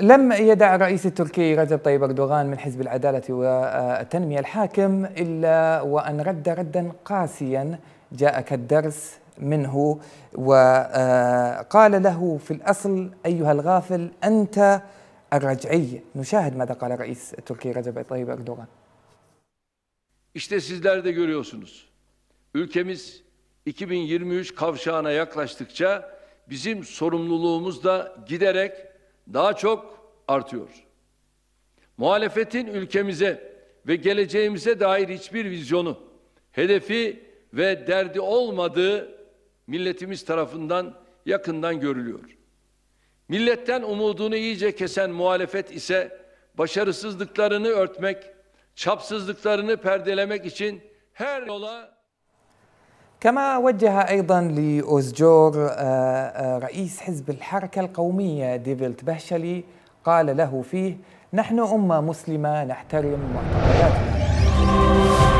لم يدع الرئيس التركي رجب طيب اردوغان من حزب العداله والتنميه الحاكم الا وان رد ردا قاسيا جاء كالدرس منه وقال له في الاصل ايها الغافل انت الرجعي نشاهد ماذا قال الرئيس التركي رجب طيب اردوغان İşte sizler de görüyorsunuz. Ülkemiz 2023 kavşağına yaklaştıkça bizim sorumluluğumuz da giderek daha çok artıyor. Muhalefetin ülkemize ve geleceğimize dair hiçbir vizyonu, hedefi ve derdi olmadığı milletimiz tarafından yakından görülüyor. Milletten umudunu iyice kesen muhalefet ise başarısızlıklarını örtmek, çapsızlıklarını perdelemek için her yola كما وجه أيضا لأوزجور آه، آه، رئيس حزب الحركة القومية ديفيلت بهشلي قال له فيه نحن أمة مسلمة نحترم معتقداتنا